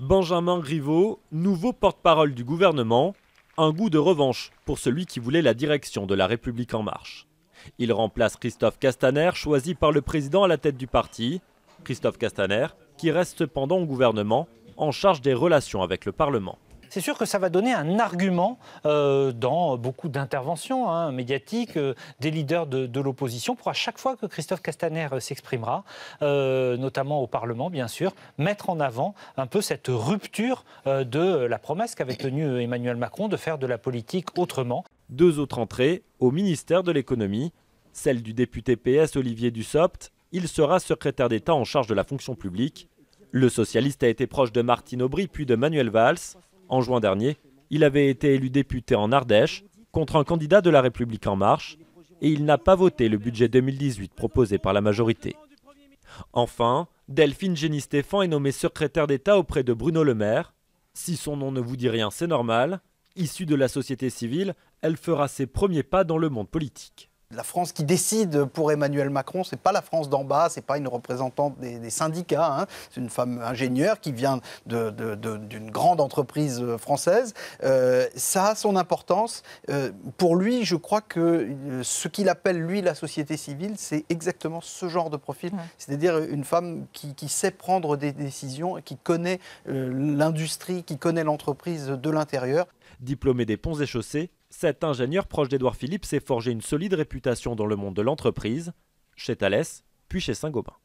Benjamin Griveaux, nouveau porte-parole du gouvernement, un goût de revanche pour celui qui voulait la direction de la République en marche. Il remplace Christophe Castaner, choisi par le président à la tête du parti. Christophe Castaner, qui reste cependant au gouvernement, en charge des relations avec le Parlement c'est sûr que ça va donner un argument euh, dans beaucoup d'interventions hein, médiatiques euh, des leaders de, l'opposition pour à chaque fois que Christophe Castaner euh, s'exprimera, notamment au Parlement bien sûr, mettre en avant un peu cette rupture de la promesse qu'avait tenue Emmanuel Macron de faire de la politique autrement. Deux autres entrées au ministère de l'économie, celle du député PS Olivier Dussopt, il sera secrétaire d'État en charge de la fonction publique. Le socialiste a été proche de Martine Aubry puis de Manuel Valls en juin dernier, il avait été élu député en Ardèche contre un candidat de la République en marche et il n'a pas voté le budget 2018 proposé par la majorité. Enfin, Delphine génie Stéphane est nommée secrétaire d'État auprès de Bruno Le Maire. Si son nom ne vous dit rien, c'est normal. Issue de la société civile, elle fera ses premiers pas dans le monde politique la France qui décide pour Emmanuel Macron, ce n'est pas la France d'en bas, ce n'est pas une représentante des, syndicats, hein. c'est une femme ingénieure qui vient d'une grande entreprise française. Euh, ça a son importance. Euh, pour lui, je crois que euh, ce qu'il appelle lui la société civile, c'est exactement ce genre de profil, c'est-à-dire une femme qui, sait prendre des décisions, qui connaît l'industrie, qui connaît l'entreprise de l'intérieur. Diplômée des ponts et chaussées, cet ingénieur proche d'Edouard Philippe s'est forgé une solide réputation dans le monde de l'entreprise, chez Thalès puis chez Saint-Gobain.